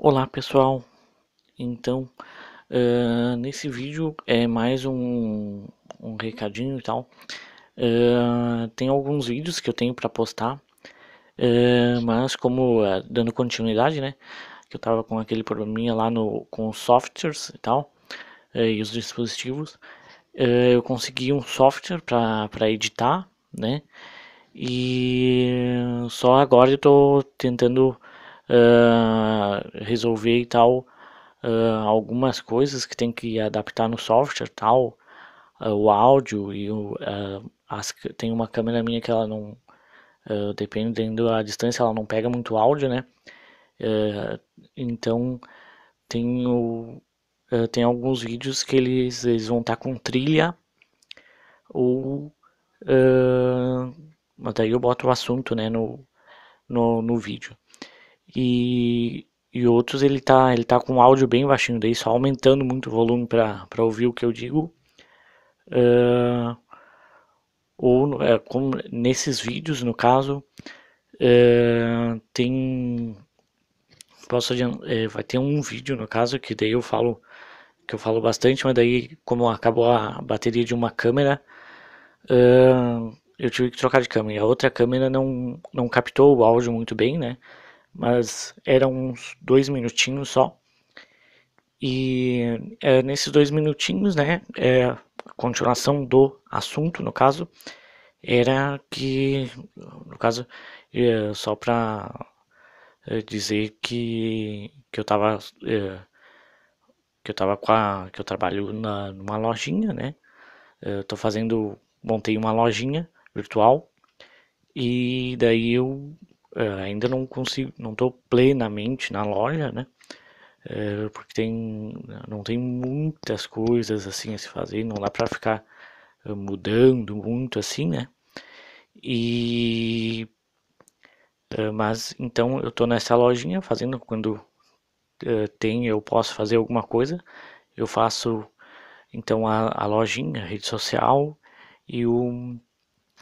Olá pessoal, então uh, nesse vídeo é mais um, um recadinho e tal. Uh, tem alguns vídeos que eu tenho para postar, uh, mas como dando continuidade, né? Que eu tava com aquele probleminha lá no, com os softwares e tal, e os dispositivos, eu consegui um software para editar, né? E só agora eu tô tentando resolver e tal uh, algumas coisas que tem que adaptar no software tal, uh, o áudio e o, as, tem uma câmera minha que ela não, dependendo da distância, ela não pega muito áudio, né? então tenho, tem alguns vídeos que eles, eles vão estar tá com trilha ou mas daí eu boto o assunto né, no, no, no vídeo. E, e outros ele tá, ele tá com o áudio bem baixinho, daí só aumentando muito o volume para ouvir o que eu digo. Uh, ou é, como nesses vídeos, no caso, uh, tem. Posso é, vai ter um vídeo no caso que daí eu falo que eu falo bastante, mas daí como acabou a bateria de uma câmera, uh, eu tive que trocar de câmera. A outra câmera não, não captou o áudio muito bem, né? mas eram uns dois minutinhos só. E é, nesses dois minutinhos, né, é, a continuação do assunto, no caso, era que, no caso, é, só para dizer que, que eu estava que eu tava com a, que eu trabalho na, numa lojinha, né, eu tô fazendo, montei uma lojinha virtual e daí eu é, ainda não consigo, não estou plenamente na loja, né? É, porque tem, não tem muitas coisas assim a se fazer, não dá para ficar eh, mudando muito assim, né? E eh, mas então eu estou nessa lojinha fazendo quando eh, tem eu posso fazer alguma coisa, eu faço então a, a lojinha, a rede social e o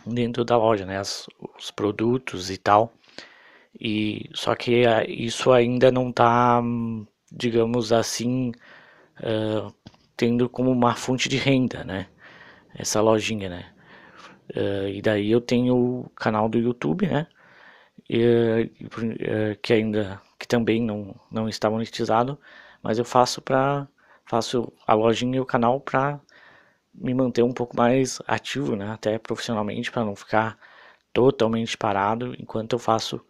dentro da loja, né? As, os produtos e tal. E só que ah, isso ainda não está, hum, digamos assim, uh, tendo como uma fonte de renda, né? Essa lojinha, né? Uh, e daí eu tenho o canal do YouTube, né? E, uh, que ainda, que também não, não está monetizado, mas eu faço para faço a lojinha e o canal para me manter um pouco mais ativo, né? Até profissionalmente para não ficar totalmente parado enquanto eu faço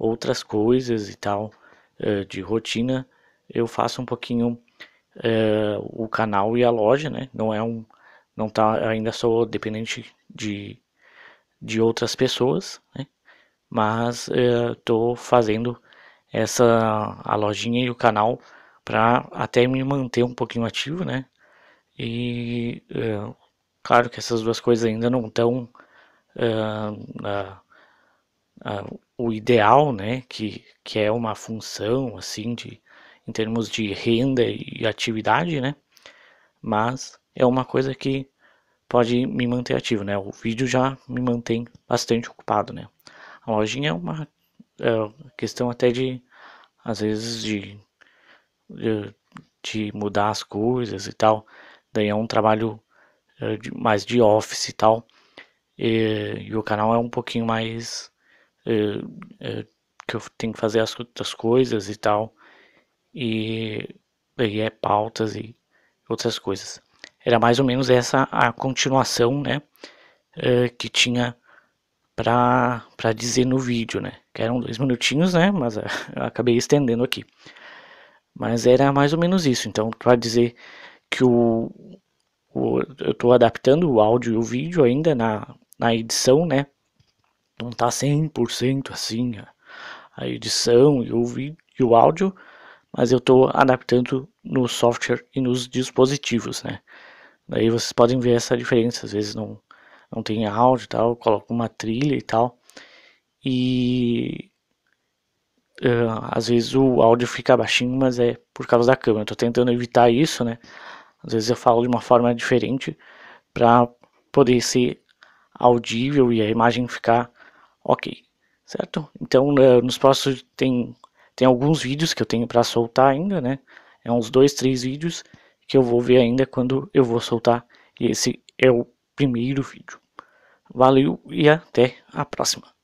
outras coisas e tal eh, de rotina, eu faço um pouquinho eh, o canal e a loja, né? Não é um, não tá, ainda sou dependente de, de outras pessoas, né? Mas estou eh, fazendo essa a lojinha e o canal para até me manter um pouquinho ativo, né? E é, claro que essas duas coisas ainda não estão uh, uh, uh, o ideal, né, que, que é uma função assim de em termos de renda e atividade, né? Mas é uma coisa que pode me manter ativo, né? O vídeo já me mantém bastante ocupado, né? A lojinha é uma é questão até de às vezes de, de, de mudar as coisas e tal. Daí é um trabalho é, de, mais de office e tal. E, eh, e o canal é um pouquinho mais eh, eh, que eu tenho que fazer as, outras coisas e tal. E aí é eh, pautas e outras coisas. Era mais ou menos essa a continuação, né? que tinha pra, para dizer no vídeo, né? Que eram dois minutinhos, né? Mas eu acabei estendendo aqui. Mas era mais ou menos isso. Então, para dizer que o, o eu estou adaptando o áudio e o vídeo ainda na, na edição, né? não tá 100% assim a, a edição e o, vídeo, e o áudio, mas eu estou adaptando no software e nos dispositivos, né? Daí vocês podem ver essa diferença, às vezes não, não tem áudio e tal, coloco uma trilha e tal, e uh, às vezes o áudio fica baixinho, mas é por causa da câmera, estou tentando evitar isso, né? Às vezes eu falo de uma forma diferente para poder ser audível e a imagem ficar Ok, certo? Então, eh, nos próximos tem, tem alguns vídeos que eu tenho para soltar ainda, né? É uns dois, três vídeos que eu vou ver ainda quando eu vou soltar. E esse é o primeiro vídeo. Valeu e até a próxima.